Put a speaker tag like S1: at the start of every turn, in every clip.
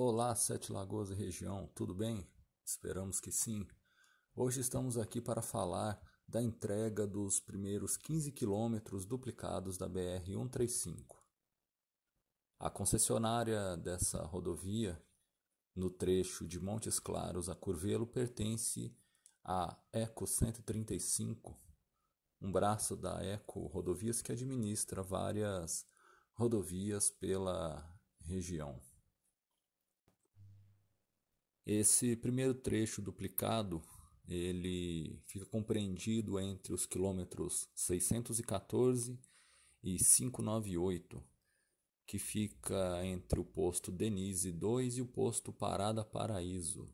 S1: Olá, Sete Lagoas e região, tudo bem? Esperamos que sim. Hoje estamos aqui para falar da entrega dos primeiros 15 quilômetros duplicados da BR-135. A concessionária dessa rodovia, no trecho de Montes Claros a Curvelo, pertence à Eco 135, um braço da Eco Rodovias que administra várias rodovias pela região. Esse primeiro trecho duplicado ele fica compreendido entre os quilômetros 614 e 598, que fica entre o posto Denise 2 e o posto Parada Paraíso.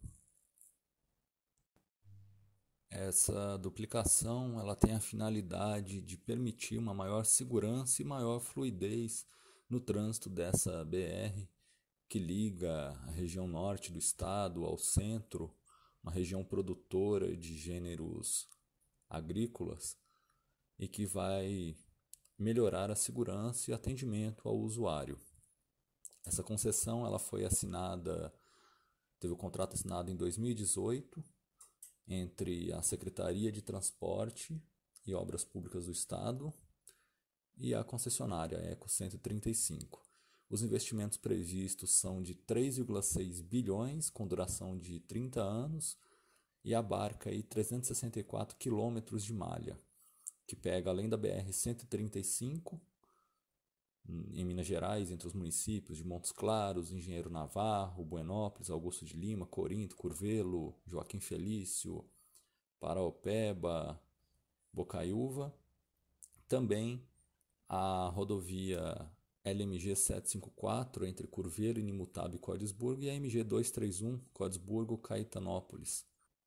S1: Essa duplicação ela tem a finalidade de permitir uma maior segurança e maior fluidez no trânsito dessa BR que liga a região norte do estado ao centro, uma região produtora de gêneros agrícolas e que vai melhorar a segurança e atendimento ao usuário. Essa concessão ela foi assinada, teve o um contrato assinado em 2018 entre a Secretaria de Transporte e Obras Públicas do Estado e a concessionária Eco 135. Os investimentos previstos são de 3,6 bilhões, com duração de 30 anos, e abarca aí 364 quilômetros de malha, que pega além da BR-135, hum, em Minas Gerais, entre os municípios de Montes Claros, Engenheiro Navarro, Buenópolis, Augusto de Lima, Corinto, Curvelo, Joaquim Felício, Paraopeba, Bocaiúva. Também a rodovia LMG 754 entre Curveiro, Inimutaba e Codesburgo e a MG 231 Codesburgo, Caetanópolis.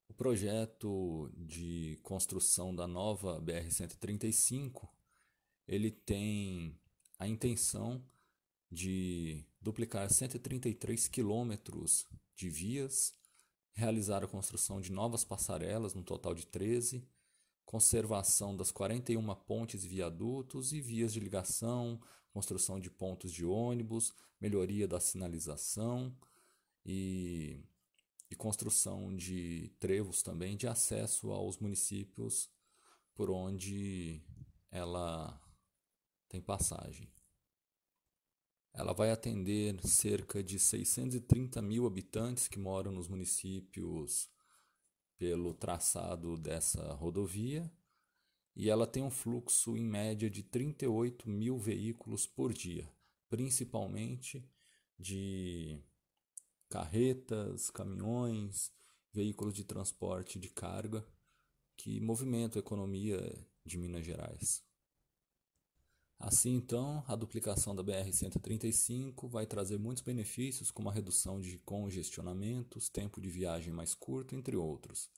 S1: O projeto de construção da nova BR-135 ele tem a intenção de duplicar 133 quilômetros de vias, realizar a construção de novas passarelas, no total de 13, conservação das 41 pontes e viadutos e vias de ligação, construção de pontos de ônibus, melhoria da sinalização e, e construção de trevos também de acesso aos municípios por onde ela tem passagem. Ela vai atender cerca de 630 mil habitantes que moram nos municípios pelo traçado dessa rodovia e ela tem um fluxo em média de 38 mil veículos por dia, principalmente de carretas, caminhões, veículos de transporte de carga que movimentam a economia de Minas Gerais. Assim, então, a duplicação da BR-135 vai trazer muitos benefícios, como a redução de congestionamentos, tempo de viagem mais curto, entre outros.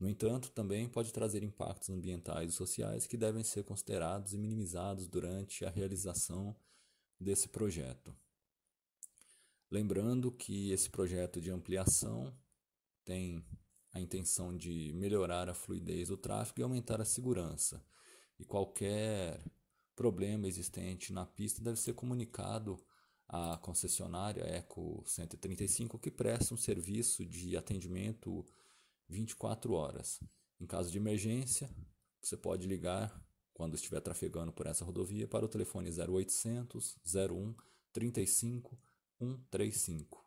S1: No entanto, também pode trazer impactos ambientais e sociais que devem ser considerados e minimizados durante a realização desse projeto. Lembrando que esse projeto de ampliação tem a intenção de melhorar a fluidez do tráfego e aumentar a segurança. E qualquer problema existente na pista deve ser comunicado à concessionária Eco 135, que presta um serviço de atendimento 24 horas. Em caso de emergência, você pode ligar quando estiver trafegando por essa rodovia para o telefone 0800 01 35 135.